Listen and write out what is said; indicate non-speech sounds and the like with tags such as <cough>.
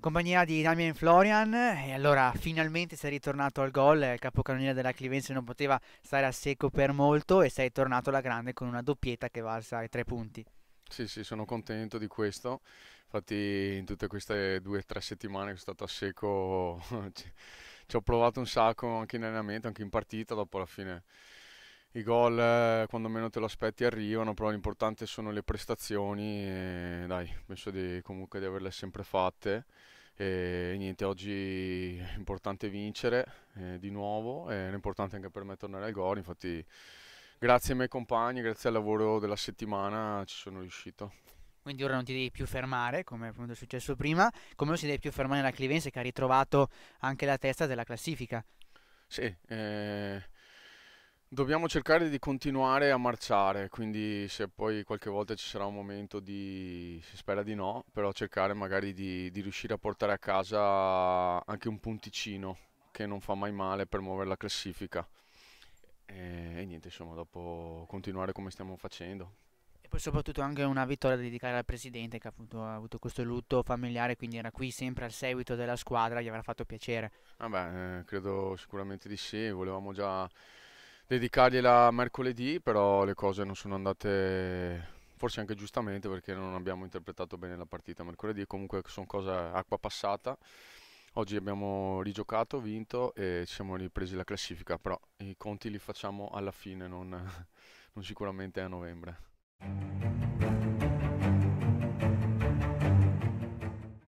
compagnia di Damien Florian e allora finalmente sei ritornato al gol, il capocannoniere della Clivenza non poteva stare a secco per molto e sei tornato alla grande con una doppietta che valsa ai tre punti. Sì, sì, sono contento di questo, infatti in tutte queste due o tre settimane che sono stato a secco <laughs> ci ho provato un sacco anche in allenamento, anche in partita, dopo la fine i gol eh, quando meno te lo aspetti arrivano, però l'importante sono le prestazioni e dai, penso di, comunque di averle sempre fatte e niente, oggi è importante vincere eh, di nuovo, era importante anche per me tornare al gol, infatti grazie ai miei compagni, grazie al lavoro della settimana ci sono riuscito. Quindi ora non ti devi più fermare, come appunto è successo prima, come non si deve più fermare la Clivense che ha ritrovato anche la testa della classifica. Sì, eh, dobbiamo cercare di continuare a marciare, quindi se poi qualche volta ci sarà un momento di, si spera di no, però cercare magari di, di riuscire a portare a casa anche un punticino che non fa mai male per muovere la classifica. E, e niente, insomma, dopo continuare come stiamo facendo. E poi soprattutto anche una vittoria da dedicare al presidente che appunto ha avuto questo lutto familiare, quindi era qui sempre al seguito della squadra, gli avrà fatto piacere. Vabbè, ah eh, credo sicuramente di sì, volevamo già dedicargliela mercoledì, però le cose non sono andate forse anche giustamente perché non abbiamo interpretato bene la partita mercoledì, comunque sono cose acqua passata. Oggi abbiamo rigiocato, vinto e ci siamo ripresi la classifica, però i conti li facciamo alla fine, non, <laughs> non sicuramente a novembre.